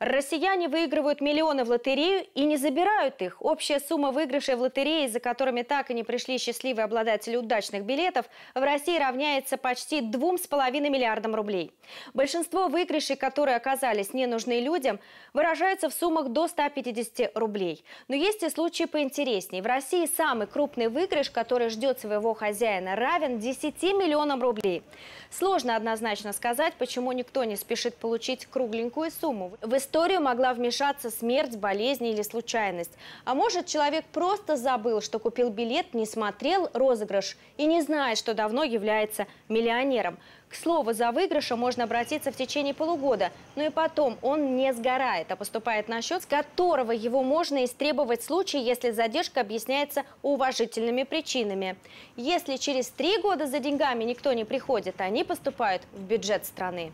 Россияне выигрывают миллионы в лотерею и не забирают их. Общая сумма выигрышей в лотерее, за которыми так и не пришли счастливые обладатели удачных билетов, в России равняется почти 2,5 миллиардам рублей. Большинство выигрышей, которые оказались ненужны людям, выражаются в суммах до 150 рублей. Но есть и случаи поинтереснее. В России самый крупный выигрыш, который ждет своего хозяина, равен 10 миллионам рублей. Сложно однозначно сказать, почему никто не спешит получить кругленькую сумму. В историю могла вмешаться смерть, болезнь или случайность. А может, человек просто забыл, что купил билет, не смотрел розыгрыш и не знает, что давно является миллионером. К слову, за выигрышем можно обратиться в течение полугода, но и потом он не сгорает, а поступает на счет, с которого его можно истребовать в случае, если задержка объясняется уважительными причинами. Если через три года за деньгами никто не приходит, они поступают в бюджет страны.